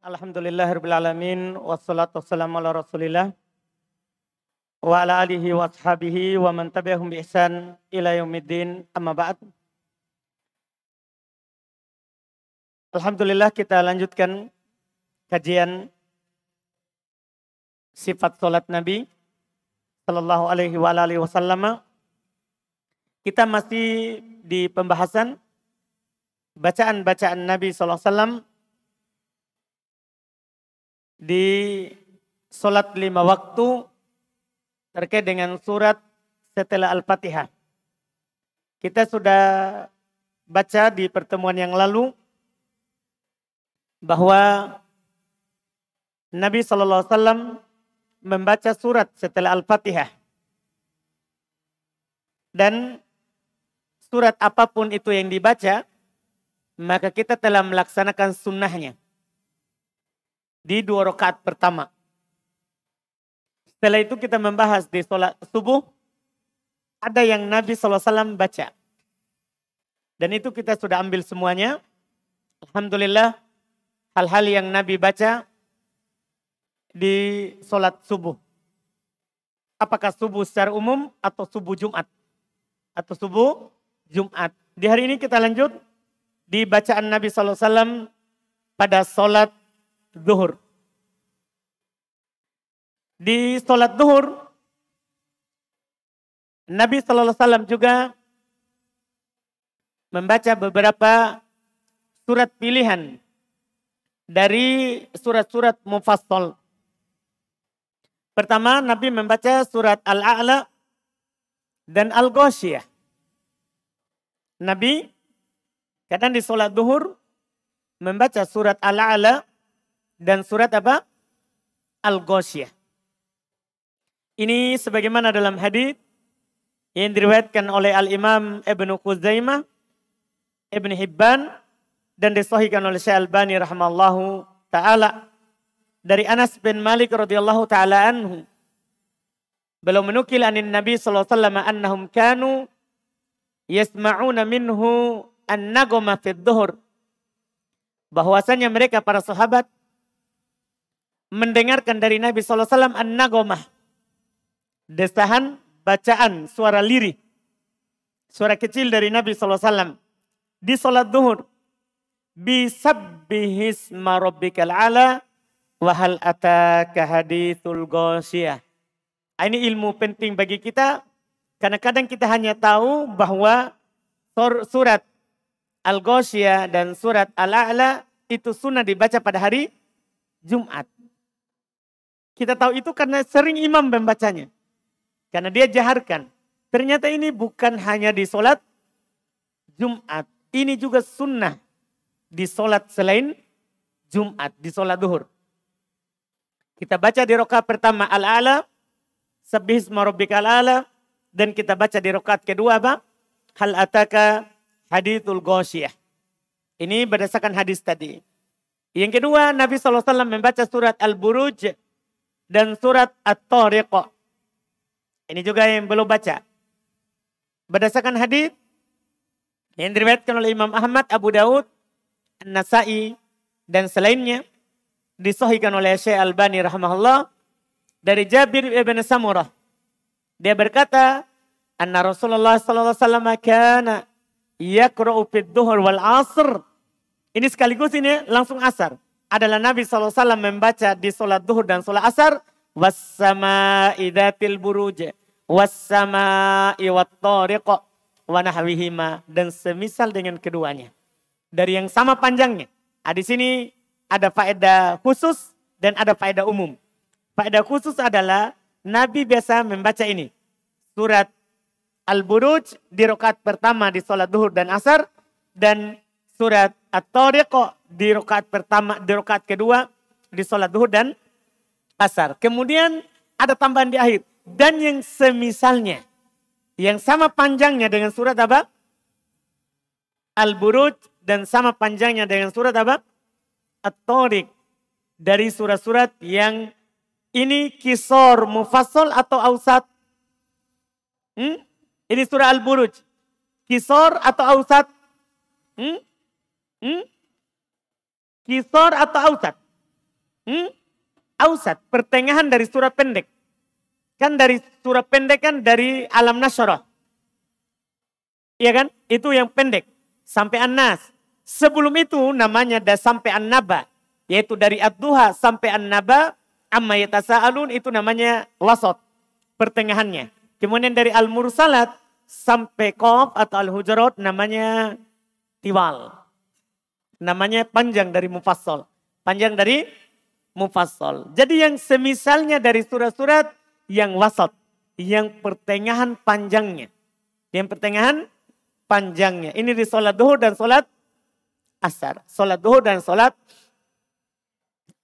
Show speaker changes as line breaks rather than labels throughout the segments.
Alhamdulillahirrahmanirrahim. Wassalatu wassalamu ala rasulillah. Wa ala alihi wa sahabihi wa man tabi'ahum bi ihsan ila yaumiddin amma ba'd. Alhamdulillah kita lanjutkan kajian sifat sholat Nabi Sallallahu alaihi wa alihi wasallam. Kita masih di pembahasan bacaan-bacaan Nabi Sallallahu Alaihi Wasallam di sholat lima waktu terkait dengan surat setelah Al-Fatihah. Kita sudah baca di pertemuan yang lalu bahwa Nabi saw membaca surat setelah Al-Fatihah dan surat apapun itu yang dibaca maka kita telah melaksanakan sunnahnya di dua rakaat pertama. Setelah itu kita membahas di sholat subuh, ada yang Nabi SAW baca. Dan itu kita sudah ambil semuanya. Alhamdulillah, hal-hal yang Nabi baca di sholat subuh. Apakah subuh secara umum atau subuh Jumat? Atau subuh Jumat. Di hari ini kita lanjut di bacaan Nabi SAW pada sholat zuhur. Di sholat zuhur, Nabi saw juga membaca beberapa surat pilihan dari surat-surat mufassal. Pertama, Nabi membaca surat Al-A'la dan Al-Ghoshiyah. Nabi kadang di sholat duhur membaca surat Al-A'la dan surat apa? Al-Ghoshiyah. Ini sebagaimana dalam hadis yang diriwayatkan oleh Al-Imam Ibnu Khuzaimah, Ibnu Hibban dan disahihkan oleh Syekh Albani rahimallahu taala dari Anas bin Malik radhiyallahu taala anhu. Beliau menukil anin Nabi sallallahu alaihi wasallam annahum kanu yasma'una minhu an nagma fi dhuhr. Bahwasanya mereka para sahabat mendengarkan dari Nabi SAW an-nagomah. Desahan bacaan suara lirih. Suara kecil dari Nabi SAW. Di sholat duhur. Bisabbihisma rabbikal ala wahal ataka hadithul ghasyah. Ah, ini ilmu penting bagi kita karena kadang kita hanya tahu bahwa surat al ghoshiyah dan surat Al-A'la itu sunnah dibaca pada hari Jumat. Kita tahu itu karena sering imam membacanya. Karena dia jaharkan. Ternyata ini bukan hanya di sholat Jumat. Ini juga sunnah di sholat selain Jumat, di sholat duhur. Kita baca di rokaat pertama al-ala, sebis rabbika al-ala, dan kita baca di rokaat kedua apa? Hal ataka hadithul ghoshiyah. Ini berdasarkan hadis tadi. Yang kedua, Nabi SAW membaca surat Al-Buruj dan surat At-Tariq. Ini juga yang belum baca. Berdasarkan hadis yang diriwayatkan oleh Imam Ahmad, Abu Daud, An-Nasai dan selainnya disahihkan oleh Syekh Albani rahimahullah dari Jabir bin Samurah. Dia berkata, "Anna Rasulullah sallallahu alaihi wasallam kana yaqra'u fid wal 'asr." Ini sekaligus ini langsung asar adalah Nabi SAW membaca di sholat duhur dan sholat asar. Wassama idatil buruj. Wassama iwat Wanahwihima. Dan semisal dengan keduanya. Dari yang sama panjangnya. Nah, di sini ada faedah khusus dan ada faedah umum. Faedah khusus adalah Nabi biasa membaca ini. Surat Al-Buruj di rokat pertama di sholat duhur dan asar. Dan surat at tariqah di rokat pertama, di rokat kedua, di sholat duhur dan asar. Kemudian ada tambahan di akhir. Dan yang semisalnya, yang sama panjangnya dengan surat apa? Al-Buruj dan sama panjangnya dengan surat apa? At-Tariq. Dari surat-surat yang ini kisor mufassal atau ausat? Hmm? Ini surat Al-Buruj. Kisor atau ausat? Hmm? Hmm? Kisor atau ausat? Hmm? Ausat, pertengahan dari surat pendek. Kan dari surat pendek kan dari alam nasyarah. Iya kan? Itu yang pendek. Sampai an Sebelum itu namanya ada sampai An-Naba. Yaitu dari Ad-Duha sampai An-Naba. Amma yatasa'alun itu namanya wasot Pertengahannya. Kemudian dari Al-Mursalat sampai Qaf atau Al-Hujarat namanya Tiwal. Namanya panjang dari mufassal. Panjang dari mufassal. Jadi yang semisalnya dari surat-surat yang wasat. Yang pertengahan panjangnya. Yang pertengahan panjangnya. Ini di sholat duhur dan sholat asar. Sholat duhur dan sholat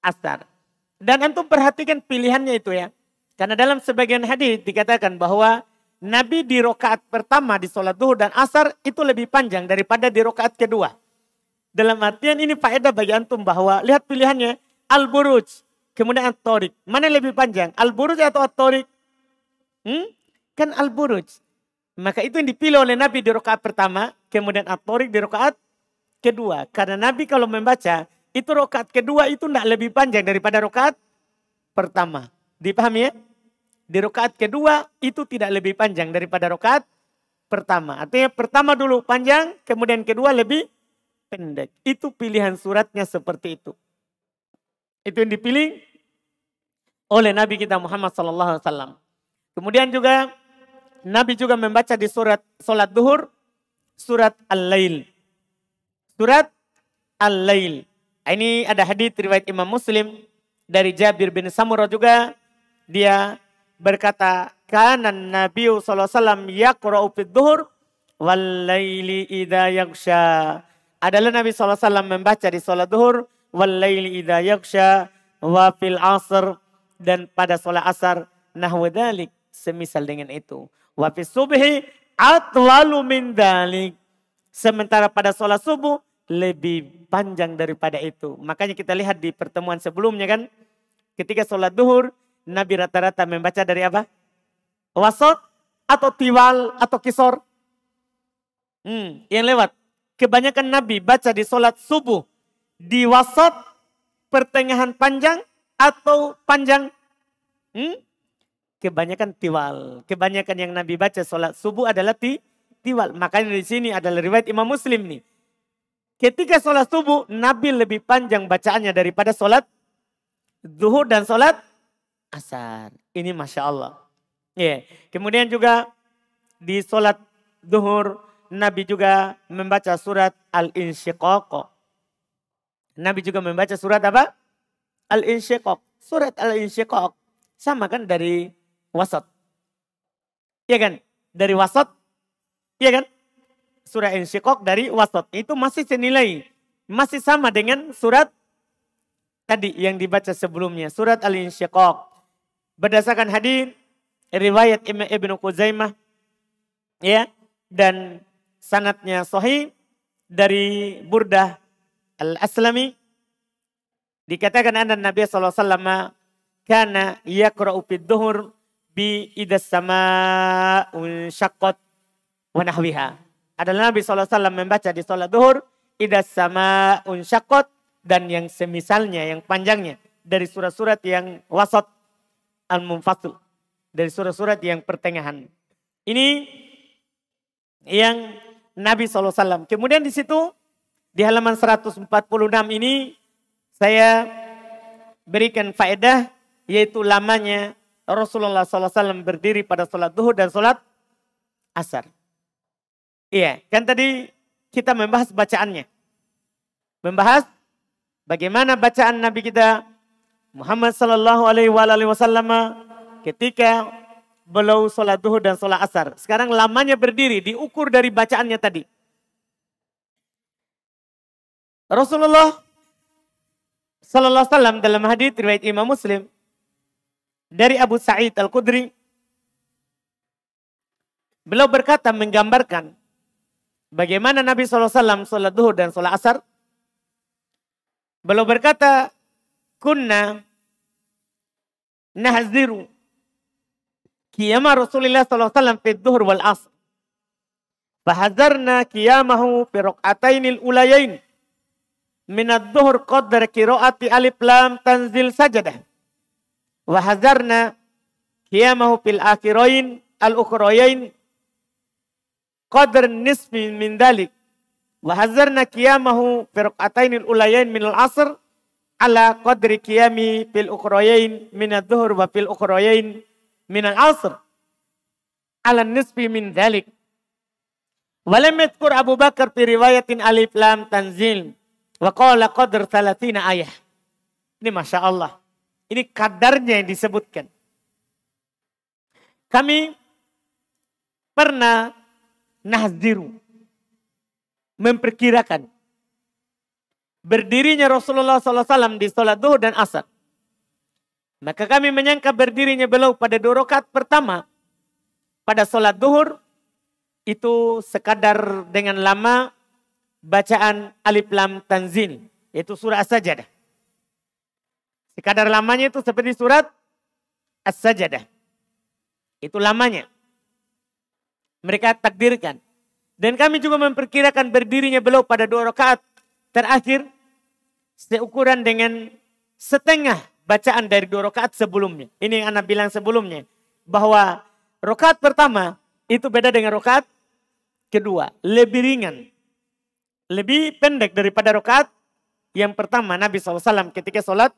asar. Dan antum perhatikan pilihannya itu ya. Karena dalam sebagian hadis dikatakan bahwa Nabi di rokaat pertama di sholat duhur dan asar itu lebih panjang daripada di rokaat kedua. Dalam artian ini faedah bagi antum bahwa lihat pilihannya al-buruj, kemudian at-tariq. Mana yang lebih panjang? Al-buruj atau at-tariq? Hmm? Kan al-buruj. Maka itu yang dipilih oleh Nabi di rakaat pertama, kemudian at-tariq di rakaat kedua. Karena Nabi kalau membaca itu rakaat kedua itu tidak lebih panjang daripada rakaat pertama. Dipahami ya? Di rakaat kedua itu tidak lebih panjang daripada rakaat pertama. Artinya pertama dulu panjang, kemudian kedua lebih pendek. Itu pilihan suratnya seperti itu. Itu yang dipilih oleh Nabi kita Muhammad Sallallahu Alaihi Wasallam. Kemudian juga Nabi juga membaca di surat solat duhur surat Al-Lail. Surat Al-Lail. Nah, ini ada hadis riwayat Imam Muslim dari Jabir bin Samurah juga dia berkata kanan Nabi sallallahu alaihi wasallam yaqra'u fid duhur wal laili idza yaghsha adalah Nabi SAW membaca di sholat duhur. Wallayli idha yaksha wa fil asr. Dan pada sholat asar. Nahwa dalik. Semisal dengan itu. Wa fil subhi atwalu min dalik. Sementara pada sholat subuh lebih panjang daripada itu. Makanya kita lihat di pertemuan sebelumnya kan. Ketika sholat duhur, Nabi rata-rata membaca dari apa? Wasot atau tiwal atau kisor. Hmm, yang lewat kebanyakan Nabi baca di solat subuh di wasat, pertengahan panjang, atau panjang? Hmm? Kebanyakan tiwal. Kebanyakan yang Nabi baca solat subuh adalah ti, tiwal. Makanya di sini adalah riwayat Imam Muslim nih. Ketika solat subuh, Nabi lebih panjang bacaannya daripada solat zuhur dan solat asar. Ini Masya Allah. Yeah. Kemudian juga di solat duhur. Nabi juga membaca surat Al-Insyiqaq. Nabi juga membaca surat apa? Al-Insyiqaq. Surat Al-Insyiqaq. Sama kan dari wasat. Iya kan? Dari wasat. Iya kan? Surat Insyiqaq dari wasat. Itu masih senilai. Masih sama dengan surat tadi yang dibaca sebelumnya. Surat Al-Insyiqaq. Berdasarkan hadir riwayat Imam Ibnu Khuzaimah ya dan sanatnya sahih dari Burdah Al-Aslami dikatakan anna Nabi sallallahu karena ia kana yaqra'u fi bi idas sama syaqqat wa Adalah Nabi sallallahu membaca di salat zuhur idas sama unshakot dan yang semisalnya yang panjangnya dari surat-surat yang wasat al-munfasil dari surat-surat yang pertengahan. Ini yang Nabi SAW. Kemudian di situ di halaman 146 ini saya berikan faedah yaitu lamanya Rasulullah SAW berdiri pada sholat duhur dan sholat asar. Iya, kan tadi kita membahas bacaannya. Membahas bagaimana bacaan Nabi kita Muhammad saw ketika belum sholat duhur dan sholat asar. Sekarang lamanya berdiri diukur dari bacaannya tadi. Rasulullah Sallallahu Wasallam dalam hadis riwayat Imam Muslim dari Abu Sa'id Al Khudri, beliau berkata menggambarkan bagaimana Nabi Sallallahu Wasallam sholat duhur dan sholat asar. Beliau berkata, kunna nahziru قيام رسول الله صلى الله عليه وسلم في الظهر والعصر فحذرنا قيامه في ركعتين الأوليين من الظهر قدر قراءة ألف لام تنزل سجدة وحذرنا قيامه في الآخرين الأخرين قدر نصف من ذلك وحذرنا قيامه في ركعتين الأوليين من العصر على قدر قيامه في الأخرين من الظهر وفي الأخرين minal asr ala nisbi min dhalik. Walam yadkur Abu Bakar fi riwayatin alif lam tanzil. Wa qala qadr 30 ayah. Ini Masya Allah. Ini kadarnya yang disebutkan. Kami pernah nahziru. Memperkirakan. Berdirinya Rasulullah SAW di sholat duhur dan asar. Maka kami menyangka berdirinya beliau pada dua rakaat pertama pada sholat duhur itu sekadar dengan lama bacaan alif lam tanzil yaitu surat as-sajadah. Sekadar lamanya itu seperti surat as-sajadah. Itu lamanya. Mereka takdirkan. Dan kami juga memperkirakan berdirinya beliau pada dua rakaat terakhir seukuran dengan setengah bacaan dari dua rakaat sebelumnya. Ini yang anak bilang sebelumnya. Bahwa rakaat pertama itu beda dengan rakaat kedua. Lebih ringan. Lebih pendek daripada rakaat yang pertama Nabi SAW ketika sholat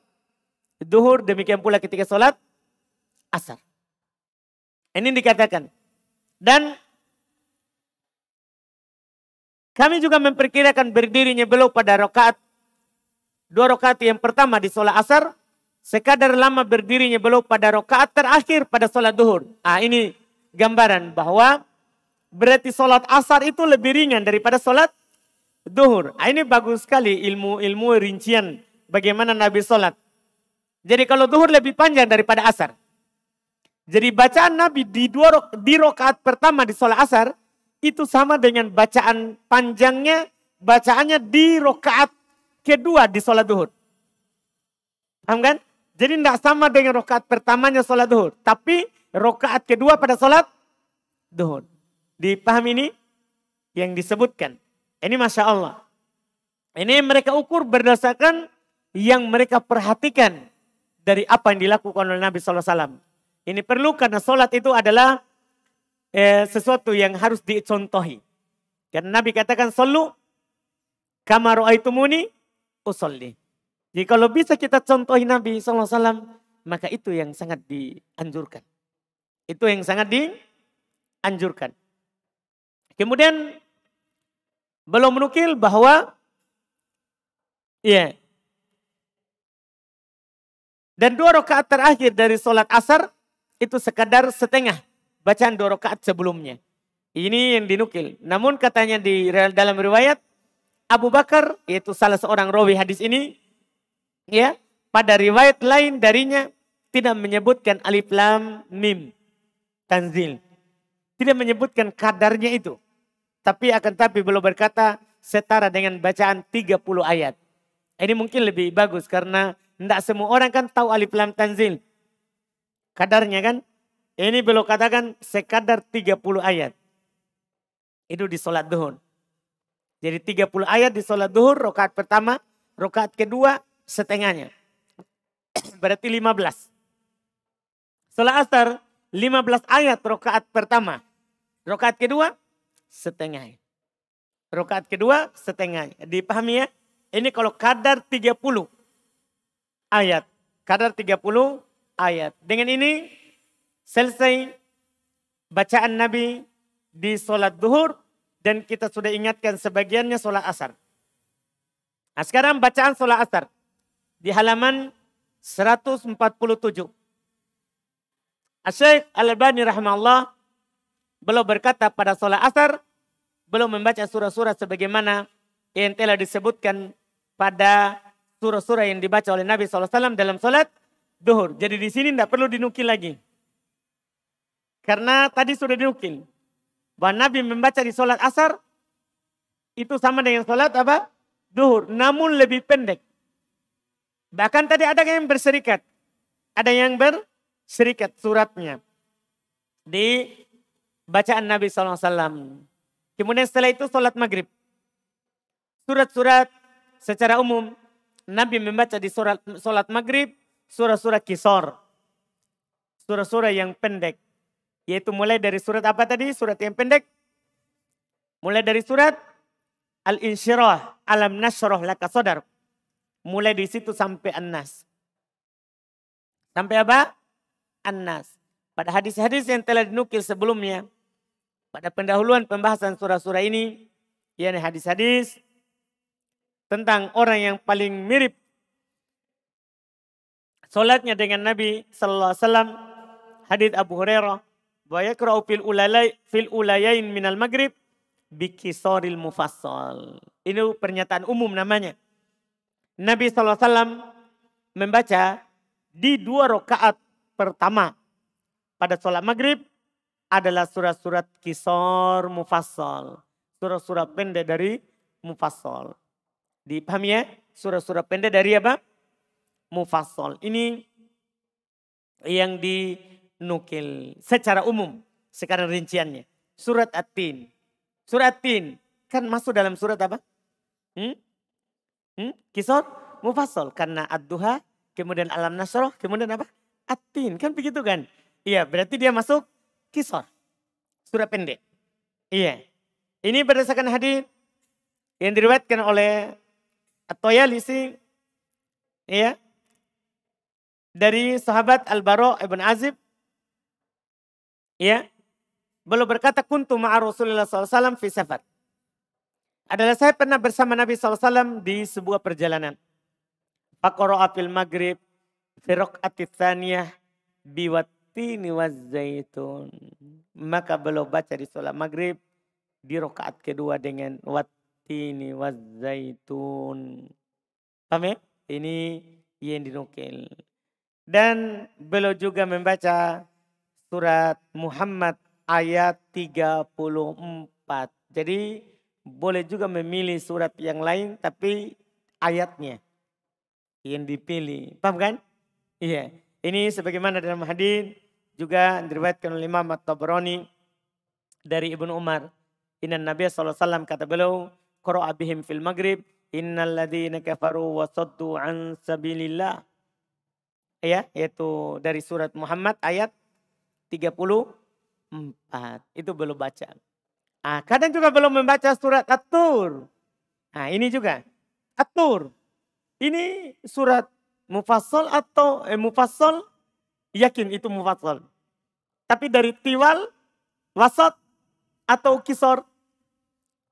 duhur. Demikian pula ketika sholat asar. Ini dikatakan. Dan kami juga memperkirakan berdirinya beliau pada rakaat dua rakaat yang pertama di sholat asar Sekadar lama berdirinya beliau pada rokaat terakhir pada sholat duhur. Ah ini gambaran bahwa berarti sholat asar itu lebih ringan daripada sholat duhur. Ah, ini bagus sekali ilmu-ilmu rincian bagaimana Nabi sholat. Jadi kalau duhur lebih panjang daripada asar. Jadi bacaan Nabi di dua di rokaat pertama di sholat asar itu sama dengan bacaan panjangnya bacaannya di rokaat kedua di sholat duhur. Paham kan? Jadi tidak sama dengan rokaat pertamanya sholat duhur. Tapi rokaat kedua pada sholat duhur. Dipahami ini? Yang disebutkan. Ini Masya Allah. Ini mereka ukur berdasarkan yang mereka perhatikan dari apa yang dilakukan oleh Nabi SAW. Ini perlu karena sholat itu adalah eh, sesuatu yang harus dicontohi. Karena Nabi katakan, Solu, kamaru muni, usolli. Jadi kalau bisa kita contohi Nabi SAW, maka itu yang sangat dianjurkan. Itu yang sangat dianjurkan. Kemudian belum menukil bahwa ya dan dua rakaat terakhir dari sholat asar itu sekadar setengah bacaan dua rakaat sebelumnya. Ini yang dinukil. Namun katanya di dalam riwayat Abu Bakar yaitu salah seorang rawi hadis ini Ya, pada riwayat lain darinya tidak menyebutkan alif lam mim tanzil. Tidak menyebutkan kadarnya itu. Tapi akan tapi belum berkata setara dengan bacaan 30 ayat. Ini mungkin lebih bagus karena tidak semua orang kan tahu alif lam tanzil. Kadarnya kan. Ini belum katakan sekadar 30 ayat. Itu di sholat duhur. Jadi 30 ayat di sholat duhur, rokaat pertama, rokaat kedua, setengahnya. Berarti 15. Setelah asar 15 ayat rokaat pertama. Rokaat kedua setengah. Rokaat kedua setengah. Dipahami ya? Ini kalau kadar 30 ayat. Kadar 30 ayat. Dengan ini selesai bacaan Nabi di sholat duhur dan kita sudah ingatkan sebagiannya sholat asar. Nah, sekarang bacaan sholat asar di halaman 147. Asyik al bani rahmatullah belum berkata pada sholat asar belum membaca surah-surah sebagaimana yang telah disebutkan pada surah-surah yang dibaca oleh Nabi SAW dalam sholat duhur. Jadi di sini tidak perlu dinukil lagi. Karena tadi sudah dinukil. Bahwa Nabi membaca di sholat asar itu sama dengan sholat apa? Duhur. Namun lebih pendek. Bahkan tadi ada yang berserikat. Ada yang berserikat suratnya. Di bacaan Nabi SAW. Kemudian setelah itu sholat maghrib. Surat-surat secara umum. Nabi membaca di surat sholat maghrib. surat-surat kisor. surat-surat yang pendek. Yaitu mulai dari surat apa tadi? Surat yang pendek. Mulai dari surat Al-Insyirah. Alam nasroh laka sodar. Mulai di situ sampai Anas. Sampai apa? Anas. Pada hadis-hadis yang telah dinukil sebelumnya, pada pendahuluan pembahasan surah-surah ini, yakni hadis-hadis tentang orang yang paling mirip solatnya dengan Nabi Sallallahu Alaihi Wasallam, hadis Abu Hurairah, wa yakra'u fil ulalai fil ulayain minal maghrib bikisoril mufassal. Ini pernyataan umum namanya. Nabi SAW membaca di dua rakaat pertama pada sholat maghrib adalah surat-surat kisor mufassal. Surat-surat pendek dari mufassal. Dipahami ya? Surat-surat pendek dari apa? Mufassal. Ini yang dinukil secara umum. Sekarang rinciannya. Surat At-Tin. Surat at kan masuk dalam surat apa? Hmm? Hmm? Kisor, mufasol. karena ad-duha, kemudian alam nasroh, kemudian apa? Atin kan begitu kan? Iya, berarti dia masuk kisor Surah pendek. Iya. Ini berdasarkan hadis yang diriwayatkan oleh At-Toyalisi iya dari sahabat al baro ibn Azib iya belum berkata kuntu ma'a Rasulullah SAW fi safar adalah saya pernah bersama Nabi SAW di sebuah perjalanan. Pakoro afil maghrib, firok atitaniyah, biwatini zaitun. Maka beliau baca di sholat maghrib di rokaat kedua dengan watini zaitun. Paham ya? Ini yang dinukil. Dan beliau juga membaca surat Muhammad ayat 34. Jadi boleh juga memilih surat yang lain tapi ayatnya yang dipilih. Paham kan? Iya. Ini sebagaimana dalam hadis juga diriwayatkan oleh Imam At-Tabrani dari Ibnu Umar. Inna Nabi wasallam kata beliau, qara'a bihim fil maghrib, innal ladzina kafaru wa saddu an sabilillah. Ya, yaitu dari surat Muhammad ayat 34. Itu belum baca. Nah, kadang juga belum membaca surat atur, Nah, ini juga atur, Ini surat mufassal atau eh, mufassal yakin itu mufassal. Tapi dari tiwal, wasat atau kisor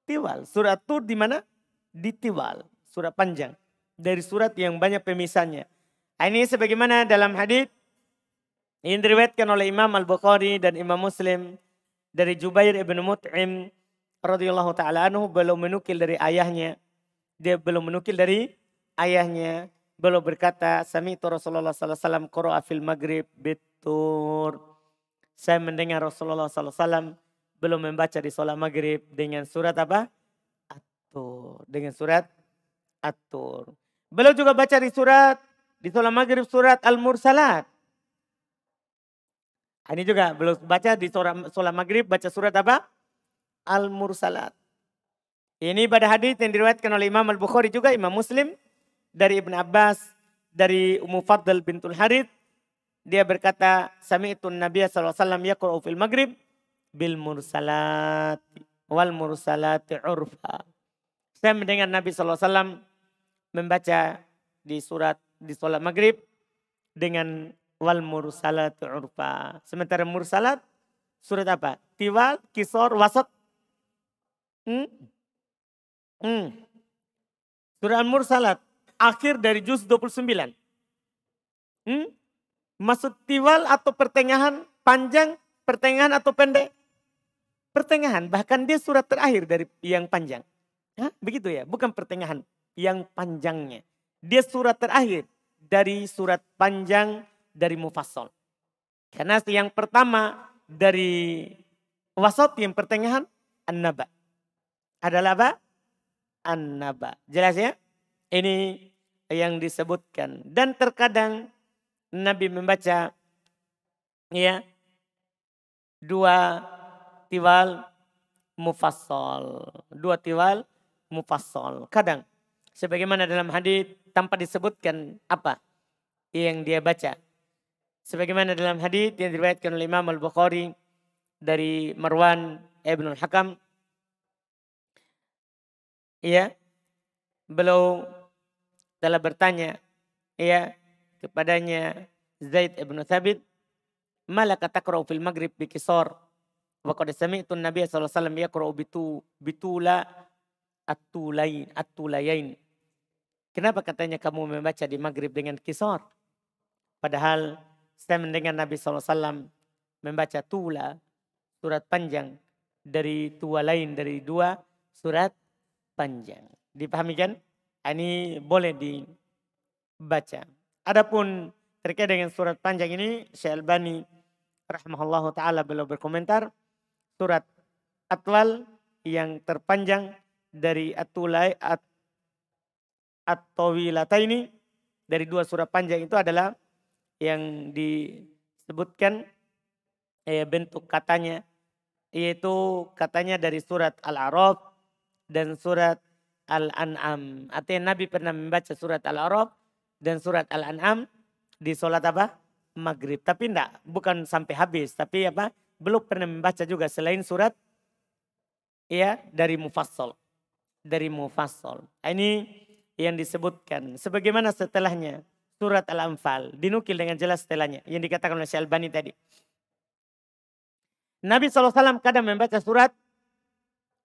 tiwal. Surat Tur di mana? Di tiwal, surat panjang. Dari surat yang banyak pemisahnya, ah, Ini sebagaimana dalam hadis yang diriwayatkan oleh Imam Al-Bukhari dan Imam Muslim dari Jubair ibn Mut'im radhiyallahu taala anhu belum menukil dari ayahnya. Dia belum menukil dari ayahnya. Belum berkata, Sami itu Rasulullah sallallahu alaihi wasallam qara'a fil maghrib bitur. Saya mendengar Rasulullah sallallahu alaihi wasallam belum membaca di sholat maghrib dengan surat apa? Atur. Dengan surat Atur. Belum juga baca di surat di sholat maghrib surat Al-Mursalat. Ah, ini juga belum baca di surah, surah Maghrib, baca surat apa? Al-Mursalat. Ini pada hadis yang diriwayatkan oleh Imam Al-Bukhari juga, Imam Muslim. Dari Ibn Abbas, dari Ummu Fadl bintul Harith. Dia berkata, Sami'tun Nabi SAW yakur'u fil Maghrib bil mursalat wal mursalat urfa. Saya mendengar Nabi SAW membaca di surat di sholat maghrib dengan wal mursalat urfa. Sementara mursalat surat apa? Tiwal, kisor, wasat. Hmm? Hmm. Surat mursalat akhir dari juz 29. Hmm? Maksud tiwal atau pertengahan panjang, pertengahan atau pendek? Pertengahan, bahkan dia surat terakhir dari yang panjang. Hah? Begitu ya, bukan pertengahan, yang panjangnya. Dia surat terakhir dari surat panjang dari mufassal. Karena yang pertama dari wasat yang pertengahan an-naba. Adalah apa? An-naba. Jelas ya? Ini yang disebutkan. Dan terkadang Nabi membaca ya dua tiwal mufassal. Dua tiwal mufassal. Kadang sebagaimana dalam hadis tanpa disebutkan apa yang dia baca sebagaimana dalam hadis yang diriwayatkan oleh Imam Al-Bukhari dari Marwan Ibn Al-Hakam. Ya, Beliau telah bertanya ya kepadanya Zaid Ibn Thabit, "Malaka taqra'u fil maghrib bi kisar?" Wa qad sami'tu an-nabiy sallallahu alaihi wasallam yaqra'u bitu bitula at-tulain at-tulayain. Kenapa katanya kamu membaca di maghrib dengan kisor, Padahal saya mendengar Nabi SAW membaca tula, surat panjang dari tua lain dari dua surat panjang. Dipahami kan? Ah, ini boleh dibaca. Adapun terkait dengan surat panjang ini, Syekh Albani rahimahullahu taala beliau berkomentar surat Atlal yang terpanjang dari Atulai At Atawilata ini dari dua surat panjang itu adalah yang disebutkan eh, bentuk katanya yaitu katanya dari surat Al-Araf dan surat Al-An'am. Artinya Nabi pernah membaca surat Al-Araf dan surat Al-An'am di sholat apa? Maghrib. Tapi enggak, bukan sampai habis. Tapi apa? Belum pernah membaca juga selain surat ya dari mufassal. Dari mufassal. Ini yang disebutkan. Sebagaimana setelahnya surat Al-Anfal. Dinukil dengan jelas setelahnya yang dikatakan oleh Syalbani tadi. Nabi SAW kadang membaca surat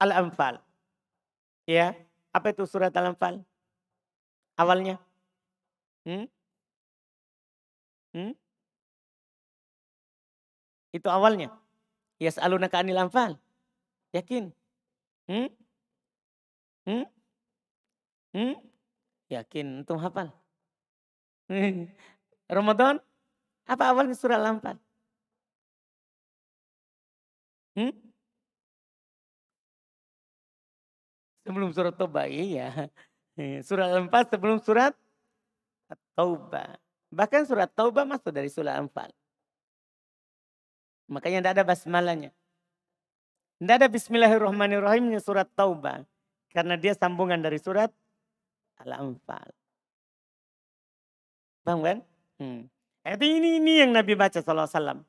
Al-Anfal. Ya, apa itu surat Al-Anfal? Awalnya. Hmm? Hmm? Itu awalnya. Yas'alunaka anil anfal. Yakin? Hmm? Hmm? Hmm? Yakin? untuk hafal? Ramadan apa awalnya surah Al-Anfal? Hmm? Sebelum surat Toba, iya. Surat Al-Anfal sebelum surat Toba. Bahkan surat Toba masuk dari surat Al-Anfal. Makanya tidak ada basmalahnya. Tidak ada bismillahirrahmanirrahimnya surat Toba. Karena dia sambungan dari surat Al-Anfal. Paham kan? Hmm. Itu ini ini yang Nabi baca sallallahu salam.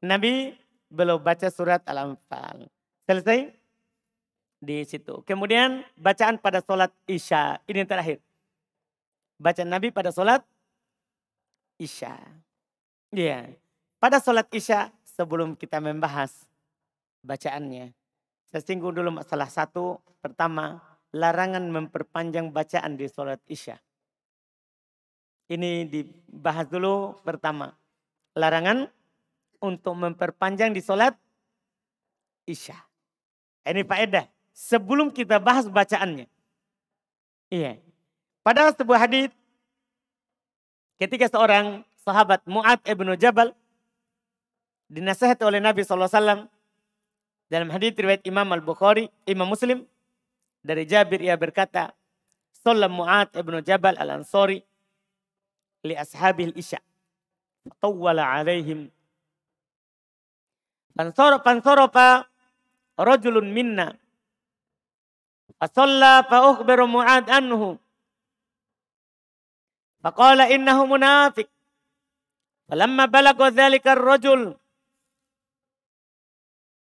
Nabi belum baca surat Al-Anfal. Selesai di situ. Kemudian bacaan pada sholat Isya. Ini yang terakhir. Bacaan Nabi pada sholat Isya. Iya. Yeah. Pada sholat Isya sebelum kita membahas bacaannya. Saya singgung dulu masalah satu. Pertama, larangan memperpanjang bacaan di sholat Isya. Ini dibahas dulu pertama. Larangan untuk memperpanjang di sholat Isya. Ini Pak Edah Sebelum kita bahas bacaannya. Iya. Padahal sebuah hadis ketika seorang sahabat Mu'ad ibnu Jabal dinasehati oleh Nabi SAW dalam hadis riwayat Imam Al-Bukhari, Imam Muslim dari Jabir ia berkata, Sallam Mu'ad ibn Jabal al-Ansari li ashabil isya. Fatawwala alaihim. Fansorofa rajulun minna. Fasalla fa ukhbiru Mu'ad anhu. Faqala innahu munafik. Falamma balago dhalika rajul.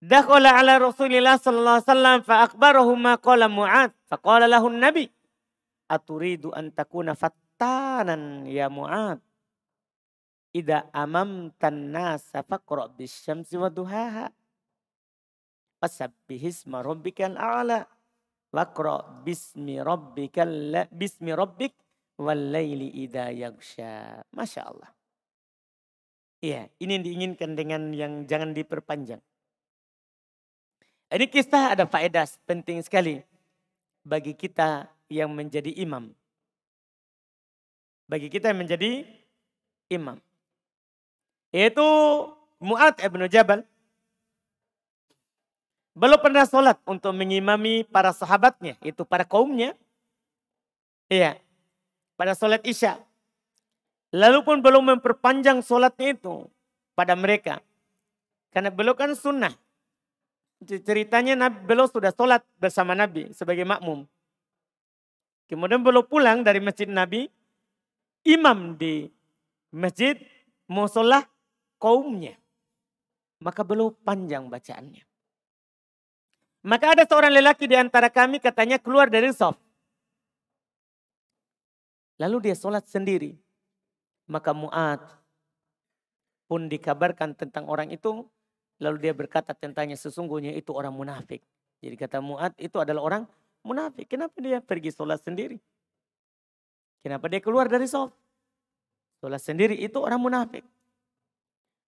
دخل على رسول الله صلى الله عليه وسلم فأخبره ما قال معاذ فقال له النبي أتريد أن تكون فتاة fahtanan ya Mu'ad. Ida amam tanasa faqra syamsi wa duhaha. isma rabbikal a'la. Waqra bismi rabbikal bismi rabbik wal laili idza yaghsha. Masya Allah. Iya, ini yang diinginkan dengan yang jangan diperpanjang. Ini kisah ada faedah penting sekali bagi kita yang menjadi imam bagi kita yang menjadi imam. Yaitu Mu'ad ibnu Jabal. Belum pernah sholat untuk mengimami para sahabatnya, itu para kaumnya. Iya, pada sholat isya. Lalu pun belum memperpanjang sholatnya itu pada mereka. Karena belum kan sunnah. Ceritanya Nabi, belum sudah sholat bersama Nabi sebagai makmum. Kemudian belum pulang dari masjid Nabi imam di masjid sholat kaumnya. Maka belum panjang bacaannya. Maka ada seorang lelaki di antara kami katanya keluar dari sof. Lalu dia sholat sendiri. Maka Mu'ad pun dikabarkan tentang orang itu. Lalu dia berkata tentangnya sesungguhnya itu orang munafik. Jadi kata Mu'ad itu adalah orang munafik. Kenapa dia pergi sholat sendiri? Kenapa dia keluar dari solat? Sholat sendiri itu orang munafik.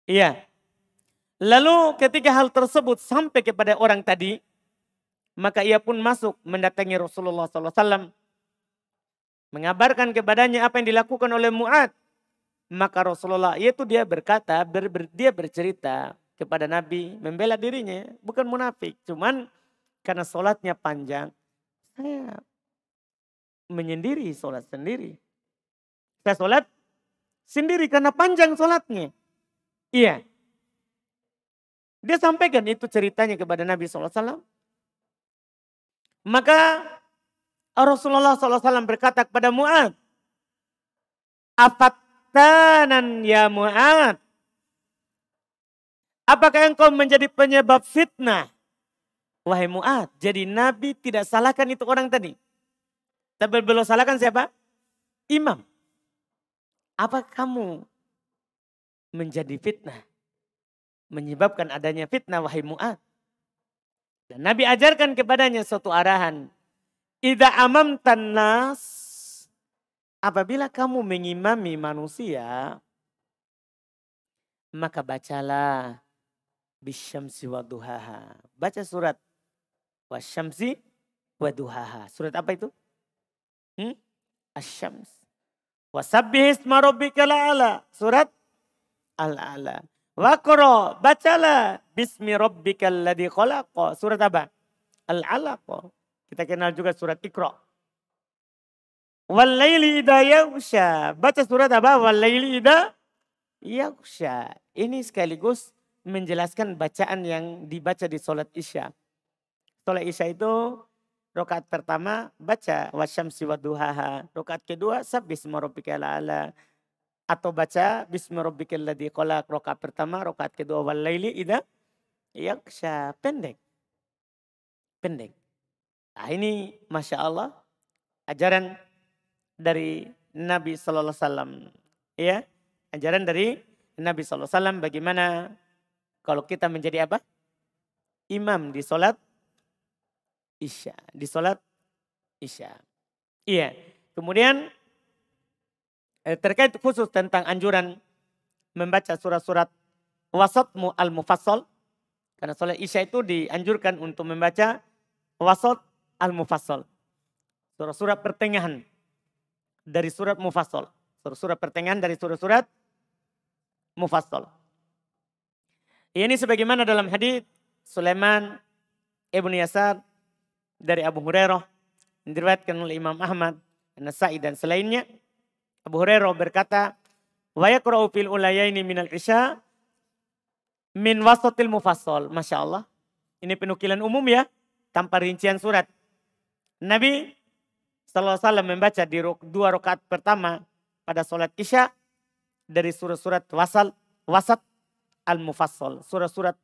Iya. Lalu ketika hal tersebut sampai kepada orang tadi, maka ia pun masuk mendatangi Rasulullah SAW. Mengabarkan kepadanya apa yang dilakukan oleh Mu'ad. Maka Rasulullah itu dia berkata, ber, ber, dia bercerita kepada Nabi, membela dirinya. Bukan munafik, cuman karena solatnya panjang menyendiri, sholat sendiri. Saya sholat sendiri karena panjang sholatnya. Iya. Dia sampaikan itu ceritanya kepada Nabi SAW. Maka Rasulullah SAW berkata kepada Mu'ad. Afattanan ya Mu'ad. Apakah engkau menjadi penyebab fitnah? Wahai Mu'ad, jadi Nabi tidak salahkan itu orang tadi. Tapi belum salah kan siapa? Imam. Apa kamu menjadi fitnah? Menyebabkan adanya fitnah wahai Mu'ad. Dan Nabi ajarkan kepadanya suatu arahan. Ida amam tanas. Apabila kamu mengimami manusia, maka bacalah bisyamsi wa duhaha. Baca surat wasyamsi wa duhaha. Surat apa itu? Hmm? Asyams. Wasabbih isma rabbikal ala. Surat Al-Ala. Waqra, bacalah bismi rabbikal ladzi khalaqa. Surat apa? Al-Alaq. Kita kenal juga surat Iqra. Walaili idha yaghsha. Baca surat apa? Walaili idha yaghsha. Ini sekaligus menjelaskan bacaan yang dibaca di sholat Isya. Sholat Isya itu Rokat pertama baca siwa duhaha. Rokat kedua sabis rabbikal ala. Atau baca bismi rabbikal ladzi kolak. Rokat pertama, rokat kedua wal laili Yang yaksha. Pendek. Pendek. Nah, ini masya Allah ajaran dari Nabi Sallallahu Alaihi Ya, ajaran dari Nabi Sallallahu Alaihi bagaimana kalau kita menjadi apa? Imam di sholat Isya. Di sholat Isya. Iya. Kemudian eh, terkait khusus tentang anjuran membaca surat-surat wasatmu al-mufassal. Karena sholat Isya itu dianjurkan untuk membaca wasat al-mufassal. Surat-surat pertengahan dari surat mufassal. Surat-surat pertengahan dari surat-surat mufassal. Ini sebagaimana dalam hadis Sulaiman Ibnu Yasar dari Abu Hurairah diriwayatkan oleh Imam Ahmad, Nasai dan selainnya. Abu Hurairah berkata, "Wa yaqra'u fil ulayaini al isya min wasatil mufassal." Masya Allah. Ini penukilan umum ya, tanpa rincian surat. Nabi Sallallahu Alaihi Wasallam membaca di dua rakaat pertama pada sholat isya dari surat-surat wasal wasat al mufassal surat-surat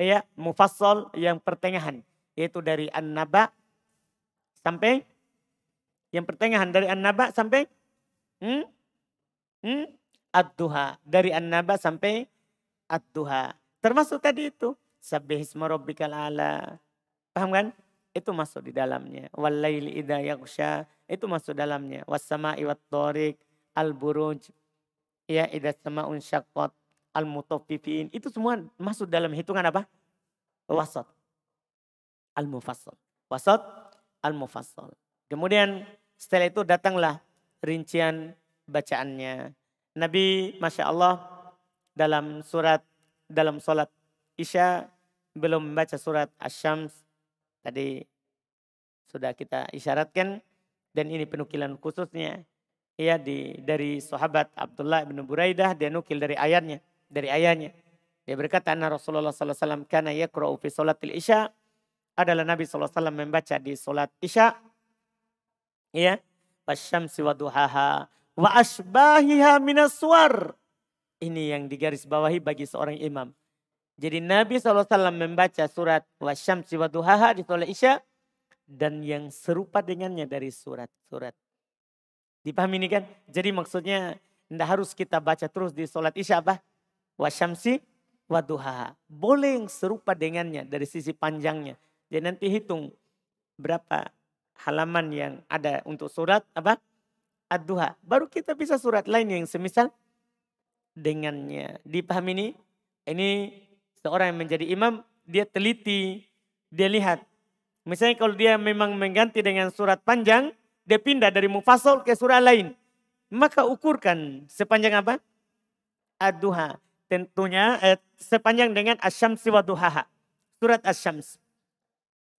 ya mufassal yang pertengahan yaitu dari An-Naba sampai yang pertengahan dari An-Naba sampai hmm? Hmm? Ad-Duha. Dari An-Naba sampai Ad-Duha. Termasuk tadi itu. sabihis rabbikal ala. Paham kan? Itu masuk di dalamnya. Wallaili idha yaksha. Itu masuk dalamnya. wasama wat-tariq. Al-buruj. Ya idha sama'un syakot. Al-mutafifin. Itu semua masuk dalam hitungan apa? Wasat al-mufassal. Wasat al-mufassal. Kemudian setelah itu datanglah rincian bacaannya. Nabi Masya Allah dalam surat dalam solat Isya belum membaca surat Asy-Syams. Tadi sudah kita isyaratkan dan ini penukilan khususnya ya di dari sahabat Abdullah bin Buraidah dia nukil dari ayatnya dari ayatnya dia berkata anna Rasulullah sallallahu alaihi wasallam kana yaqra'u fi salatil isya adalah Nabi SAW membaca di sholat isya. Ya. Wasyamsi wa duhaha wa asbahiha suar. Ini yang digaris bawahi bagi seorang imam. Jadi Nabi SAW membaca surat wasyamsi wa duhaha di sholat isya. Dan yang serupa dengannya dari surat-surat. Dipahami ini kan? Jadi maksudnya tidak harus kita baca terus di sholat isya apa? Wasyamsi wa duhaha. Boleh yang serupa dengannya dari sisi panjangnya. Dia nanti hitung berapa halaman yang ada untuk surat apa? Ad-Duha. Baru kita bisa surat lain yang semisal dengannya. Dipahami ini? Ini seorang yang menjadi imam, dia teliti, dia lihat. Misalnya kalau dia memang mengganti dengan surat panjang, dia pindah dari mufasol ke surat lain. Maka ukurkan sepanjang apa? Ad-Duha. Tentunya eh, sepanjang dengan Asyamsi wa Duhaha. Surat asyamsi.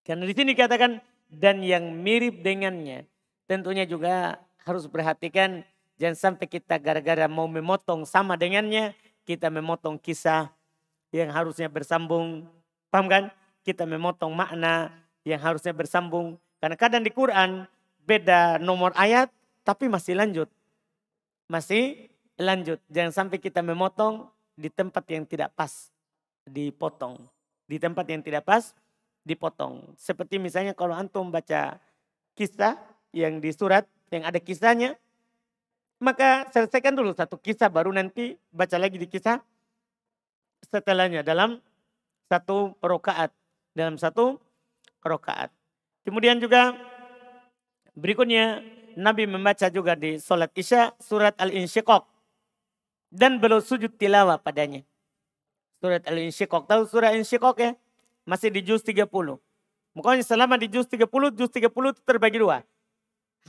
Karena di sini dikatakan dan yang mirip dengannya. Tentunya juga harus perhatikan jangan sampai kita gara-gara mau memotong sama dengannya kita memotong kisah yang harusnya bersambung. Paham kan? Kita memotong makna yang harusnya bersambung. Karena kadang di Quran beda nomor ayat tapi masih lanjut. Masih lanjut. Jangan sampai kita memotong di tempat yang tidak pas. Dipotong. Di tempat yang tidak pas dipotong. Seperti misalnya kalau antum baca kisah yang di surat yang ada kisahnya, maka selesaikan dulu satu kisah baru nanti baca lagi di kisah setelahnya dalam satu rokaat. Dalam satu rokaat. Kemudian juga berikutnya Nabi membaca juga di sholat isya surat al insyikok Dan beliau sujud tilawah padanya. Surat al insyikok Tahu surat insyikok ya? Masih di juz 30. Makanya selama di juz 30, juz 30 itu terbagi dua.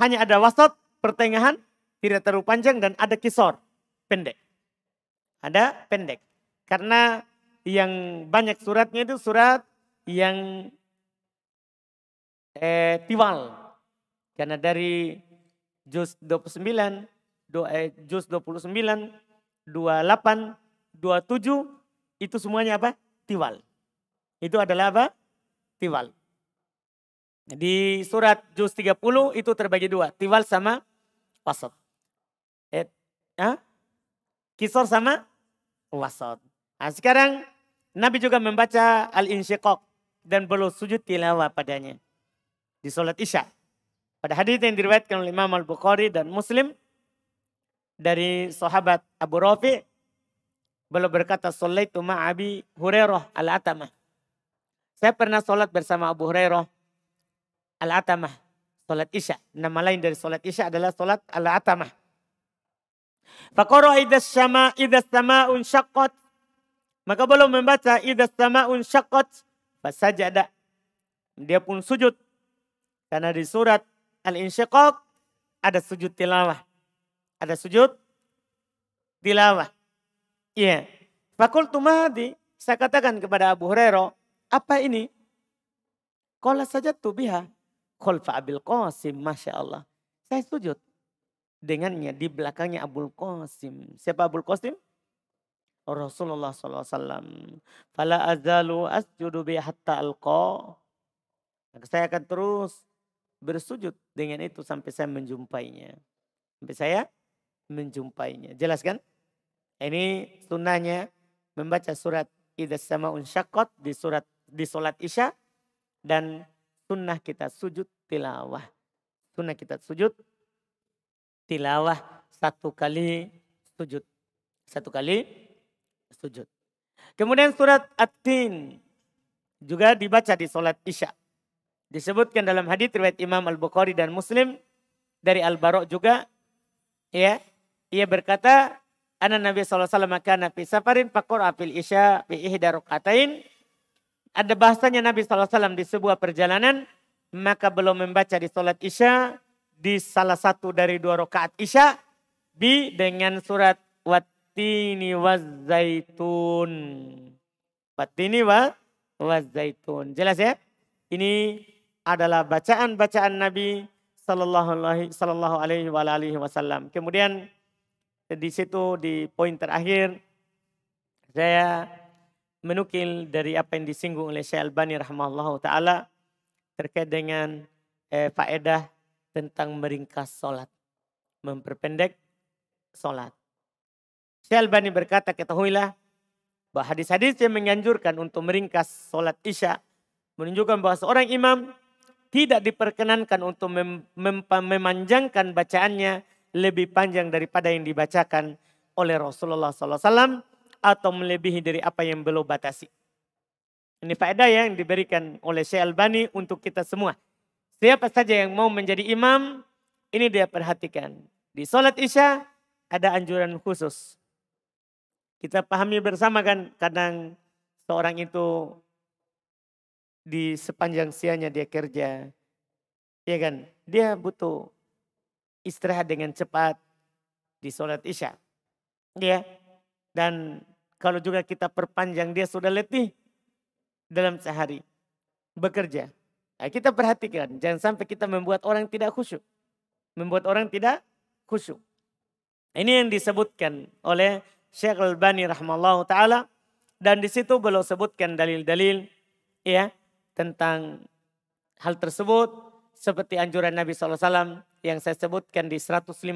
Hanya ada wasat, pertengahan, tidak terlalu panjang dan ada kisor, pendek. Ada pendek. Karena yang banyak suratnya itu surat yang eh, tiwal. Karena dari juz 29, do, eh, juz 29, 28, 27 itu semuanya apa? Tiwal. Itu adalah apa? Tiwal. Di surat juz 30 itu terbagi dua. Tiwal sama wasot. Eh, ah? Kisor sama wasot. Nah, sekarang Nabi juga membaca al insyikok dan belum sujud tilawah padanya di sholat isya. Pada hadis yang diriwayatkan oleh Imam Al-Bukhari dan Muslim dari sahabat Abu Rafi beliau berkata sallaitu ma'abi Hurairah al-Atamah saya pernah sholat bersama Abu Hurairah Al-Atamah, sholat Isya. Nama lain dari sholat Isya adalah sholat Al-Atamah. Fakoroh idas sama idas sama unshakot. Maka belum membaca idas sama unshakot. Pas saja ada. Dia pun sujud. Karena di surat Al-Insyiqaq ada sujud tilawah. Ada sujud tilawah. Iya. Yeah. Fakultu Saya katakan kepada Abu Hurairah. Apa ini? Kola saja tubiha. Kholfa Abil Qasim. Masya Allah. Saya sujud. Dengannya di belakangnya Abul Qasim. Siapa Abul Qasim? Rasulullah SAW. Fala azalu asjudu bi hatta alqa. Saya akan terus bersujud dengan itu sampai saya menjumpainya. Sampai saya menjumpainya. Jelas kan? Ini sunnahnya membaca surat Idza sama Unsyakot di surat di sholat isya dan sunnah kita sujud tilawah. Sunnah kita sujud tilawah satu kali sujud. Satu kali sujud. Kemudian surat At-Tin juga dibaca di sholat isya. Disebutkan dalam hadis riwayat Imam Al-Bukhari dan Muslim dari Al-Barok juga. Ya, ia berkata, Anak Nabi SAW makan fi safarin pakor apil isya fi ihda rukatain ada bahasanya Nabi SAW di sebuah perjalanan, maka belum membaca di sholat isya, di salah satu dari dua rakaat isya, bi dengan surat watini wazaitun. Watini wa wazaitun. Jelas ya? Ini adalah bacaan-bacaan Nabi Sallallahu Alaihi Wasallam. Kemudian di situ di poin terakhir saya menukil dari apa yang disinggung oleh Syekh Albani rahimahullah taala terkait dengan eh, faedah tentang meringkas solat, memperpendek solat. Syekh Albani berkata ketahuilah bahwa hadis-hadis yang menganjurkan untuk meringkas solat isya menunjukkan bahwa seorang imam tidak diperkenankan untuk mem mem memanjangkan bacaannya lebih panjang daripada yang dibacakan oleh Rasulullah SAW atau melebihi dari apa yang belum batasi. Ini faedah yang diberikan oleh Syekh Albani untuk kita semua. Siapa saja yang mau menjadi imam, ini dia perhatikan. Di sholat isya ada anjuran khusus. Kita pahami bersama kan kadang seorang itu di sepanjang siangnya dia kerja. Ya kan? Dia butuh istirahat dengan cepat di sholat isya. Ya. Dan kalau juga kita perpanjang dia sudah letih dalam sehari bekerja. Nah, kita perhatikan, jangan sampai kita membuat orang tidak khusyuk. Membuat orang tidak khusyuk. Ini yang disebutkan oleh Syekh Al-Bani rahimallahu taala dan di situ beliau sebutkan dalil-dalil ya tentang hal tersebut seperti anjuran Nabi SAW yang saya sebutkan di 155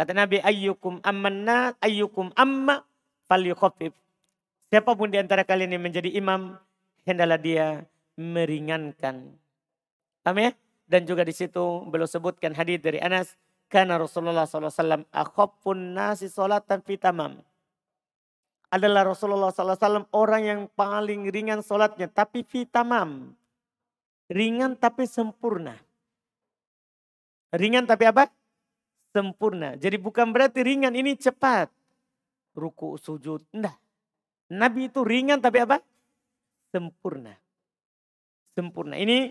Kata Nabi ayyukum amanna ayyukum amma fal Siapapun di antara kalian yang menjadi imam, hendalah dia meringankan. Amin ya? Dan juga di situ beliau sebutkan hadis dari Anas, karena Rasulullah SAW akhafun nasi tanpa tamam. Adalah Rasulullah SAW orang yang paling ringan solatnya, tapi fitamam. Ringan tapi sempurna. Ringan tapi apa? Sempurna. Jadi bukan berarti ringan ini cepat ruku, sujud. Enggak. Nabi itu ringan tapi apa? Sempurna. Sempurna. Ini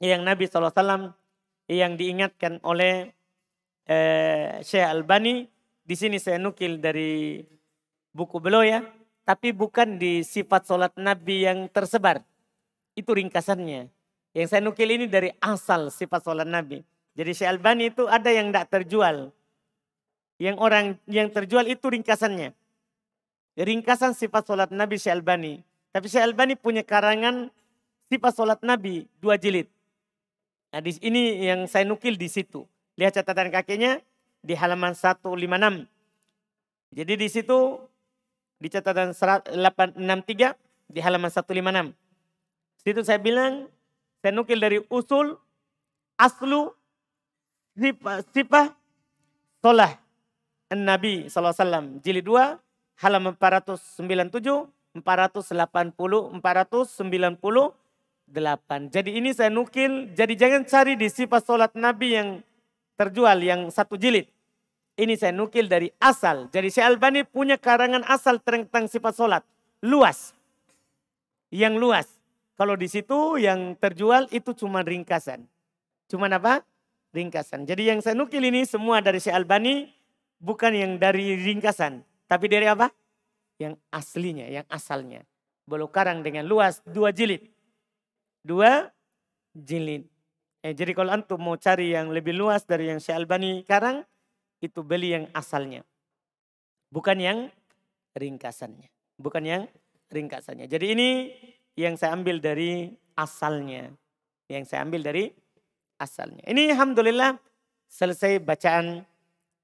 yang Nabi SAW yang diingatkan oleh eh, Syekh Albani. Di sini saya nukil dari buku beliau ya. Tapi bukan di sifat sholat Nabi yang tersebar. Itu ringkasannya. Yang saya nukil ini dari asal sifat sholat Nabi. Jadi Syekh Albani itu ada yang tidak terjual yang orang yang terjual itu ringkasannya. Ringkasan sifat sholat Nabi Albani. Tapi Albani punya karangan sifat sholat Nabi dua jilid. nah di ini yang saya nukil di situ. Lihat catatan kakeknya di halaman 156. Jadi di situ di catatan 863 di halaman 156. Situ saya bilang saya nukil dari usul aslu sifat sifat solah nabi SAW, jilid 2, halaman 497, 480, 498. Jadi ini saya nukil, jadi jangan cari di sifat sholat Nabi yang terjual, yang satu jilid. Ini saya nukil dari asal. Jadi Syekh Albani punya karangan asal tentang sifat sholat. Luas. Yang luas. Kalau di situ yang terjual itu cuma ringkasan. Cuma apa? Ringkasan. Jadi yang saya nukil ini semua dari Syekh Albani bukan yang dari ringkasan, tapi dari apa? Yang aslinya, yang asalnya. Bolu karang dengan luas dua jilid. Dua jilid. Eh, jadi kalau antum mau cari yang lebih luas dari yang Syekh Albani karang, itu beli yang asalnya. Bukan yang ringkasannya. Bukan yang ringkasannya. Jadi ini yang saya ambil dari asalnya. Yang saya ambil dari asalnya. Ini Alhamdulillah selesai bacaan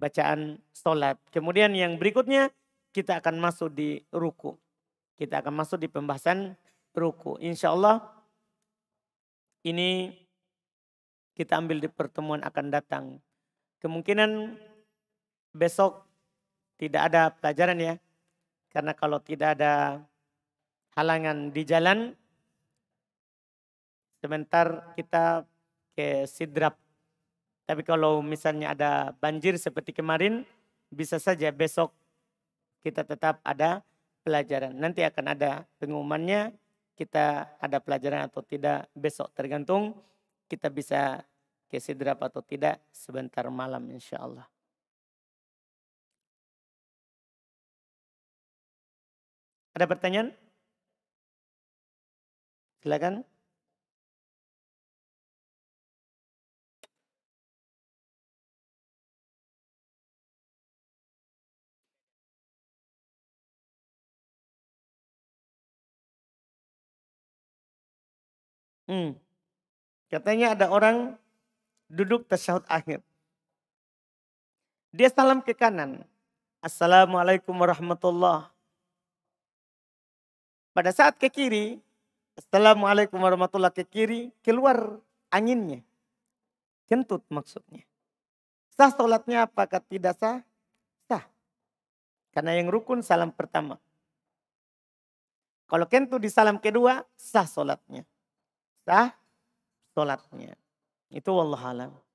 bacaan sholat. Kemudian yang berikutnya kita akan masuk di ruku. Kita akan masuk di pembahasan ruku. Insya Allah ini kita ambil di pertemuan akan datang. Kemungkinan besok tidak ada pelajaran ya. Karena kalau tidak ada halangan di jalan, sebentar kita ke Sidrap tapi kalau misalnya ada banjir seperti kemarin, bisa saja besok kita tetap ada pelajaran. Nanti akan ada pengumumannya kita ada pelajaran atau tidak besok tergantung kita bisa ke sidrap atau tidak sebentar malam insya Allah. Ada pertanyaan? Silakan. Hmm. Katanya ada orang duduk tasyahud akhir. Dia salam ke kanan. Assalamualaikum warahmatullah. Pada saat ke kiri, Assalamualaikum warahmatullahi ke kiri, keluar anginnya. Kentut maksudnya. Sah sholatnya apakah tidak sah? Sah. Karena yang rukun salam pertama. Kalau kentut di salam kedua, sah sholatnya sah sholatnya. Itu wallahualam. alam.